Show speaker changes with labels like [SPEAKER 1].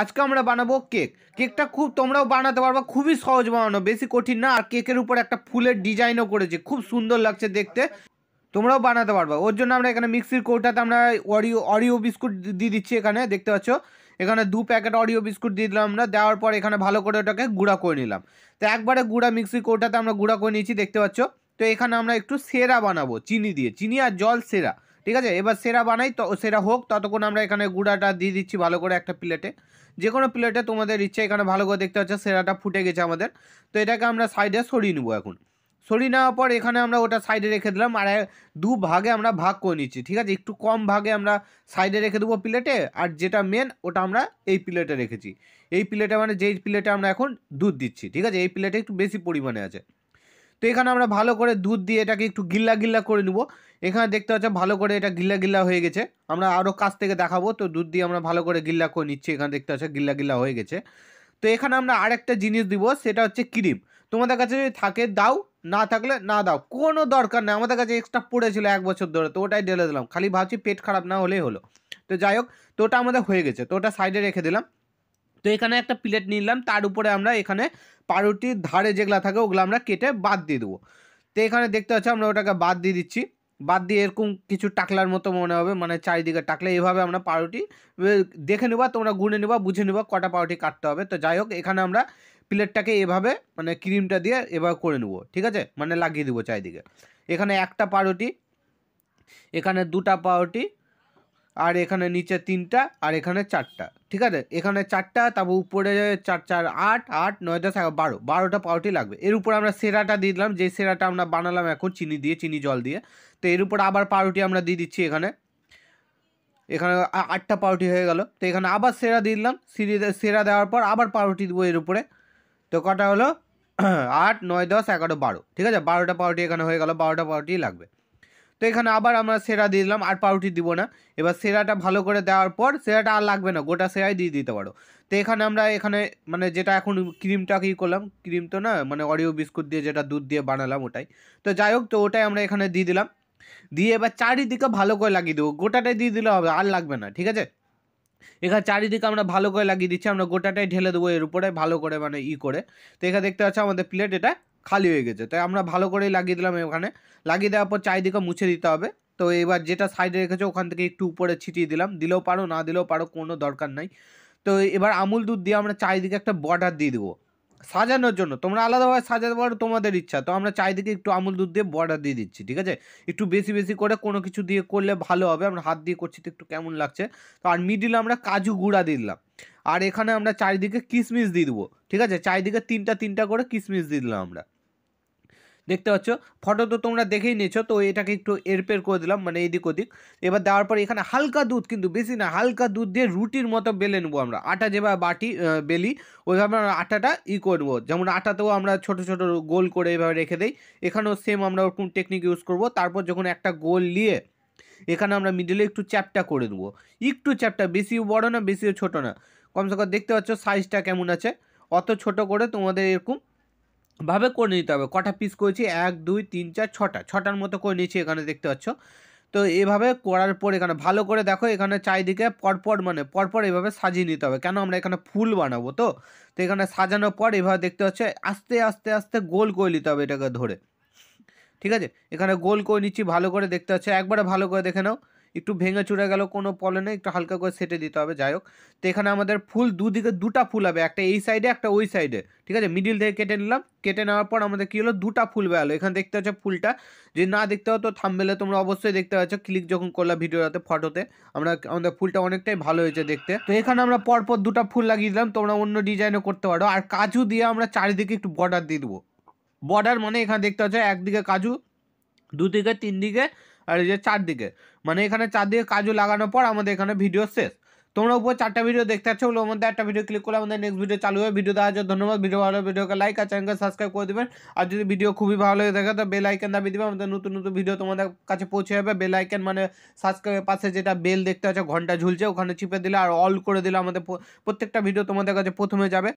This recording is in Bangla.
[SPEAKER 1] আজকে আমরা বানাবো কেক কেকটা খুব তোমরাও বানাতে পারবা খুবই সহজ বানানো বেশি কঠিন না আর কেকের উপর একটা ফুলের ডিজাইনও করেছে খুব সুন্দর লাগছে দেখতে তোমরাও বানাতে পারবা ওর জন্য আমরা এখানে মিক্সির কৌটাতে আমরা অরিও অরিও বিস্কুট দিয়ে দিচ্ছি এখানে দেখতে পাচ্ছ এখানে দু প্যাকেট অরিও বিস্কুট দিয়ে দিলাম আমরা দেওয়ার পর এখানে ভালো করে ওটাকে গুঁড়া করে নিলাম তো একবারে গুঁড়া মিক্সির কৌটাতে আমরা গুঁড়া করে নিয়েছি দেখতে পাচ্ছ তো এখানে আমরা একটু সেরা বানাবো চিনি দিয়ে চিনি আর জল সেরা ঠিক আছে এবার সেরা বানাই তো সেরা হোক ততক্ষণ আমরা এখানে গুঁড়াটা দিয়ে দিচ্ছি ভালো করে একটা প্লেটে যে কোনো প্লেটে তোমাদের ইচ্ছে এখানে ভালো করে দেখতে হচ্ছে সেরাটা ফুটে গেছে আমাদের তো এটাকে আমরা সাইডে সরিয়ে নেবো এখন সরিয়ে নেওয়ার পর এখানে আমরা ওটা সাইডে রেখে দিলাম আর দু ভাগে আমরা ভাগ করে নিচ্ছি ঠিক আছে একটু কম ভাগে আমরা সাইডে রেখে দেবো প্লেটে আর যেটা মেন ওটা আমরা এই প্লেটে রেখেছি এই প্লেটে মানে যেই প্লেটে আমরা এখন দুধ দিচ্ছি ঠিক আছে এই প্লেটে একটু বেশি পরিমাণে আছে তো এখানে আমরা ভালো করে দুধ দিয়ে এটাকে একটু গিল্লা গিল্লা করে নেব এখানে দেখতে পাচ্ছ ভালো করে এটা গিল্লা গিল্লা হয়ে গেছে আমরা আরও কাছ থেকে দেখাবো তো দুধ দিয়ে আমরা ভালো করে গিল্লা করে নিচ্ছি এখানে দেখতে পাচ্ছ গিল্লা গিল্লা হয়ে গেছে তো এখানে আমরা আরেকটা জিনিস দিব সেটা হচ্ছে ক্রিম তোমাদের কাছে যদি থাকে দাও না থাকলে না দাও কোনো দরকার নেই আমাদের কাছে এক্সট্রা পড়েছিল এক বছর ধরে তো ওটাই ঢেলে দিলাম খালি ভাবছি পেট খারাপ না হলেই হলো তো যাই হোক তো ওটা আমাদের হয়ে গেছে তো ওটা সাইডে রেখে দিলাম তো এখানে একটা প্লেট নিলাম তার উপরে আমরা এখানে পাউরুটির ধারে যেগুলো থাকে ওগুলো আমরা কেটে বাদ দিয়ে দেবো তো এখানে দেখতে পাচ্ছি আমরা ওটাকে বাদ দিয়ে দিচ্ছি বাদ দিয়ে এরকম কিছু টাকলার মতো মনে হবে মানে চারিদিকে টাকলে এভাবে আমরা পাউরুটি দেখে নেবা তোমরা গুনে নেবা বুঝে নেবা কটা পাউরুটি কাটতে হবে তো যাই হোক এখানে আমরা প্লেটটাকে এভাবে মানে ক্রিমটা দিয়ে এভাবে করে নেবো ঠিক আছে মানে লাগিয়ে দেবো চারিদিকে এখানে একটা পাউরুটি এখানে দুটা পাউরুটি আর এখানে নিচে তিনটা আর এখানে চারটা ঠিক আছে এখানে চারটা তারপর উপরে চার চার আট আট নয় দশ এগারো বারো বারোটা পাউটি লাগবে এর উপরে আমরা সেরাটা দিলাম যে সেরাটা আমরা বানালাম এখন চিনি দিয়ে চিনি জল দিয়ে তো এর উপরে আবার পাউরুটি আমরা দিয়ে দিচ্ছি এখানে এখানে আটটা পাউরুটি হয়ে গেল তো এখানে আবার সেরা দিলাম সেরা দেওয়ার পর আবার পাউরুটি দেবো এর উপরে তো কটা হলো আট নয় দশ এগারো বারো ঠিক আছে বারোটা পাউরুটি এখানে হয়ে গেল বারোটা পাউরুটি লাগবে তো এখানে আবার আমরা সেরা দিয়ে দিলাম আর পাউরুটি দিব না এবার সেরাটা ভালো করে দেওয়ার পর সেরাটা আর লাগবে না গোটা সেরাই দিয়ে দিতে পারো তো এখানে আমরা এখানে মানে যেটা এখন ক্রিমটাকেই করলাম ক্রিম তো না মানে অরিও বিস্কুট দিয়ে যেটা দুধ দিয়ে বানালাম ওটাই তো যাই হোক তো ওটাই আমরা এখানে দিয়ে দিলাম দিয়ে এবার চারিদিকে ভালো করে লাগিয়ে দেবো গোটাটাই দিয়ে দিলে হবে আর লাগবে না ঠিক আছে এখানে চারিদিকে আমরা ভালো করে লাগিয়ে দিচ্ছি আমরা গোটাটাই ঢেলে দেবো এর উপরে ভালো করে মানে ই করে তো এখানে দেখতে পাচ্ছি আমাদের প্লেট এটা খালি হয়ে গেছে তাই আমরা ভালো করেই লাগিয়ে দিলাম ওখানে লাগিয়ে দেওয়ার পর চারিদিকে মুছে দিতে হবে তো এবার যেটা সাইডে রেখেছে ওখান থেকে একটু উপরে ছিটিয়ে দিলাম দিলেও পারো না দিলেও পারো কোনো দরকার নাই তো এবার আমুল দুধ দিয়ে আমরা চারিদিকে একটা বর্ডার দিয়ে দেবো সাজানোর জন্য তোমরা আলাদাভাবে সাজাতে পারো তোমাদের ইচ্ছা তো আমরা চারিদিকে একটু আমুল দুধ দিয়ে বর্ডার দিয়ে দিচ্ছি ঠিক আছে একটু বেশি বেশি করে কোনো কিছু দিয়ে করলে ভালো হবে আমরা হাত দিয়ে করছি তো একটু কেমন লাগছে তো আর মিডিলে আমরা কাজু গুঁড়া দিয়ে দিলাম আর এখানে আমরা চারিদিকে কিশমিশ দিয়ে দেবো ঠিক আছে চারিদিকে তিনটা তিনটা করে কিশমিশ দিয়ে দিলাম আমরা দেখতে পাচ্ছ ফটো তো তোমরা দেখেই নিয়েছো তো এটাকে একটু এরপের করে দিলাম মানে এদিক ওদিক এবার দেওয়ার পর এখানে হালকা দুধ কিন্তু বেশি না হালকা দুধ দিয়ে রুটির মতো বেলে নেবো আমরা আটা যেভাবে বাটি বেলি ওইভাবে আমরা আটাটা ই করবো যেমন আটাতেও আমরা ছোট ছোট গোল করে এভাবে রেখে দিই এখানেও সেম আমরা ওরকম টেকনিক ইউজ করব তারপর যখন একটা গোল নিয়ে এখানে আমরা মিডিলে একটু চ্যাপটা করে দেবো একটু চ্যাপটা বেশিও বড় না বেশিও ছোট না কমসে কম দেখতে পাচ্ছ সাইজটা কেমন আছে অত ছোট করে তোমাদের এরকম ভাবে করে নিতে হবে কটা পিস করেছি এক দুই তিন চার ছটা ছটার মতো করে নিয়েছি এখানে দেখতে পাচ্ছ তো এভাবে করার পর এখানে ভালো করে দেখো এখানে চারিদিকে পরপর মানে পরপর এভাবে সাজিয়ে নিতে হবে কেন আমরা এখানে ফুল বানাবো তো তো এখানে সাজানোর পর এভাবে দেখতে পাচ্ছ আস্তে আস্তে আস্তে গোল করে নিতে হবে এটাকে ধরে ঠিক আছে এখানে গোল করে নিচ্ছি ভালো করে দেখতে পাচ্ছ একবারে ভালো করে দেখে নাও একটু ভেঙে চুড়ে গেল কোনো নেই একটু হালকা করে সেটে দিতে হবে যাই হোক তো এখানে আমাদের ফুল দুদিকে দুটা ফুল হবে একটা এই সাইডে একটা ওই সাইডে ঠিক আছে মিডিল থেকে কেটে নিলাম কেটে নেওয়ার পর আমাদের কী হলো দুটা ফুল বেরালো এখানে দেখতে হচ্ছে ফুলটা যে না দেখতে হতো থামবেলে তোমরা অবশ্যই দেখতে পাচ্ছ ক্লিক যখন করলাম ভিডিওটাতে ফটোতে আমরা আমাদের ফুলটা অনেকটাই ভালো হয়েছে দেখতে তো এখানে আমরা পরপর দুটা ফুল লাগিয়ে দিলাম তোমরা অন্য ডিজাইনও করতে পারো আর কাজু দিয়ে আমরা চারিদিকে একটু বর্ডার দিয়ে দেবো বর্ডার মানে এখানে দেখতে পাচ্ছ একদিকে কাজু দুদিকে তিন দিকে আর এই যে চারদিকে মানে এখানে চারদিকে কাজু লাগানোর পর আমাদের এখানে ভিডিও শেষ তোমরা উপর চারটা ভিডিও দেখতে পাচ্ছ ওগুলোর মধ্যে একটা ভিডিও ক্লিক করলে আমাদের নেক্সট ভিডিও চালু হবে ভিডিও দেওয়ার জন্য ধন্যবাদ ভিডিও ভালো ভিডিওকে লাইক আর চ্যানেলকে সাবস্ক্রাইব করে দেবেন আর যদি ভিডিও খুবই ভালো লেগে থাকে তো বেল আইকন দাবি দেবে আমাদের নতুন নতুন ভিডিও তোমাদের কাছে পৌঁছে যাবে বেল আইকন মানে সাবস্ক্রাইবের পাশে যেটা বেল দেখতে পাচ্ছ ঘন্টা ঝুলছে ওখানে চিপে দিলে আর অল করে দিলে আমাদের প্রত্যেকটা ভিডিও তোমাদের কাছে প্রথমে যাবে